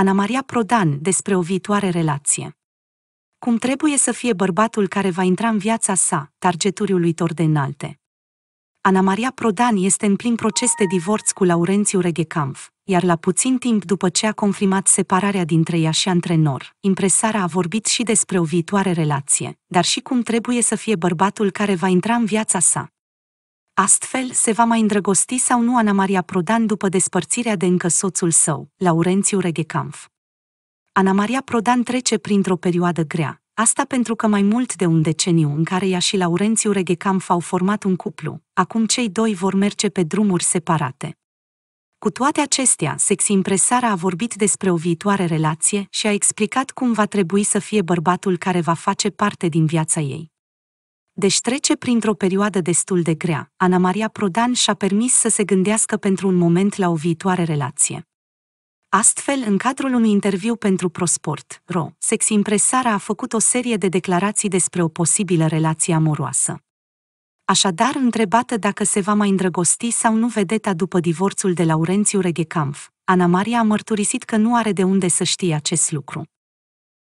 Ana Maria Prodan despre o viitoare relație. Cum trebuie să fie bărbatul care va intra în viața sa, targeturi uluitor de înalte. Ana Maria Prodan este în plin proces de divorț cu Laurențiu Reghecamp, iar la puțin timp după ce a confirmat separarea dintre ea și antrenor, impresara a vorbit și despre o viitoare relație, dar și cum trebuie să fie bărbatul care va intra în viața sa. Astfel, se va mai îndrăgosti sau nu Ana Maria Prodan după despărțirea de încă soțul său, Laurențiu Reghecamf. Ana Maria Prodan trece printr-o perioadă grea, asta pentru că mai mult de un deceniu în care ea și Laurențiu Reghecamf au format un cuplu, acum cei doi vor merge pe drumuri separate. Cu toate acestea, sexy impresara a vorbit despre o viitoare relație și a explicat cum va trebui să fie bărbatul care va face parte din viața ei deci trece printr-o perioadă destul de grea, Ana Maria Prodan și-a permis să se gândească pentru un moment la o viitoare relație. Astfel, în cadrul unui interviu pentru ProSport, Ro, impresara a făcut o serie de declarații despre o posibilă relație amoroasă. Așadar, întrebată dacă se va mai îndrăgosti sau nu vedeta după divorțul de Laurențiu Reghecamp, Ana Maria a mărturisit că nu are de unde să știe acest lucru.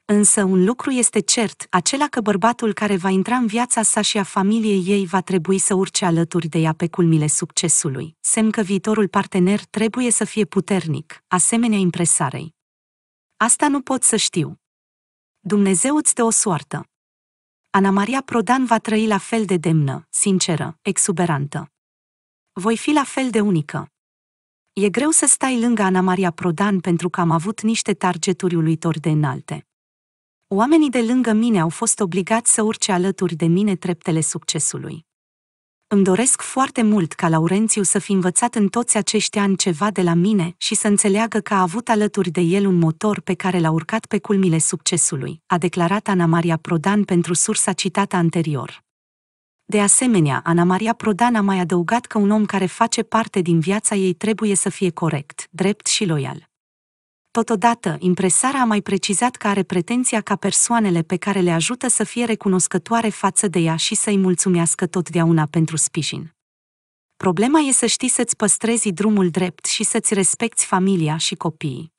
Însă un lucru este cert, acela că bărbatul care va intra în viața sa și a familiei ei va trebui să urce alături de ea pe culmile succesului, semn că viitorul partener trebuie să fie puternic, asemenea impresarei. Asta nu pot să știu. Dumnezeu îți dă o soartă. Ana Maria Prodan va trăi la fel de demnă, sinceră, exuberantă. Voi fi la fel de unică. E greu să stai lângă Ana Maria Prodan pentru că am avut niște targeturi uluitori de înalte. Oamenii de lângă mine au fost obligați să urce alături de mine treptele succesului. Îmi doresc foarte mult ca Laurențiu să fi învățat în toți acești ani ceva de la mine și să înțeleagă că a avut alături de el un motor pe care l-a urcat pe culmile succesului, a declarat Ana Maria Prodan pentru sursa citată anterior. De asemenea, Ana Maria Prodan a mai adăugat că un om care face parte din viața ei trebuie să fie corect, drept și loial. Totodată, impresara a mai precizat că are pretenția ca persoanele pe care le ajută să fie recunoscătoare față de ea și să-i mulțumească totdeauna pentru sprijin. Problema e să știi să-ți păstrezi drumul drept și să-ți respecti familia și copiii.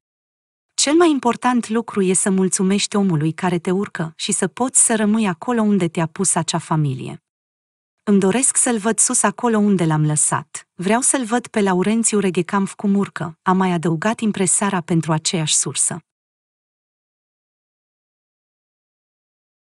Cel mai important lucru e să mulțumești omului care te urcă și să poți să rămâi acolo unde te-a pus acea familie. Îmi doresc să-l văd sus acolo unde l-am lăsat. Vreau să-l văd pe Laurențiu Reghecamf cu murcă, a mai adăugat impresara pentru aceeași sursă.